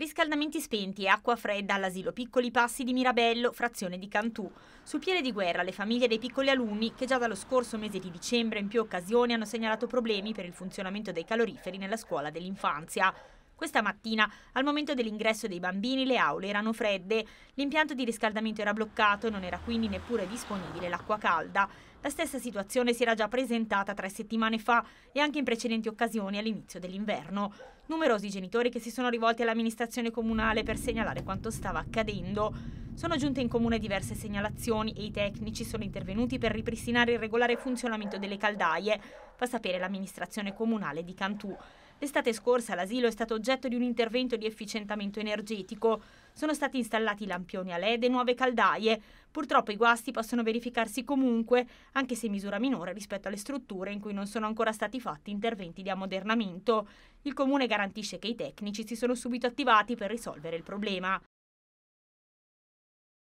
Riscaldamenti spenti e acqua fredda all'asilo Piccoli Passi di Mirabello, frazione di Cantù. Sul piede di guerra le famiglie dei piccoli alunni che già dallo scorso mese di dicembre in più occasioni hanno segnalato problemi per il funzionamento dei caloriferi nella scuola dell'infanzia. Questa mattina, al momento dell'ingresso dei bambini, le aule erano fredde, l'impianto di riscaldamento era bloccato e non era quindi neppure disponibile l'acqua calda. La stessa situazione si era già presentata tre settimane fa e anche in precedenti occasioni all'inizio dell'inverno. Numerosi genitori che si sono rivolti all'amministrazione comunale per segnalare quanto stava accadendo. Sono giunte in comune diverse segnalazioni e i tecnici sono intervenuti per ripristinare il regolare funzionamento delle caldaie, fa sapere l'amministrazione comunale di Cantù. L'estate scorsa l'asilo è stato oggetto di un intervento di efficientamento energetico. Sono stati installati lampioni a LED e nuove caldaie. Purtroppo i guasti possono verificarsi comunque, anche se in misura minore rispetto alle strutture in cui non sono ancora stati fatti interventi di ammodernamento. Il comune garantisce che i tecnici si sono subito attivati per risolvere il problema.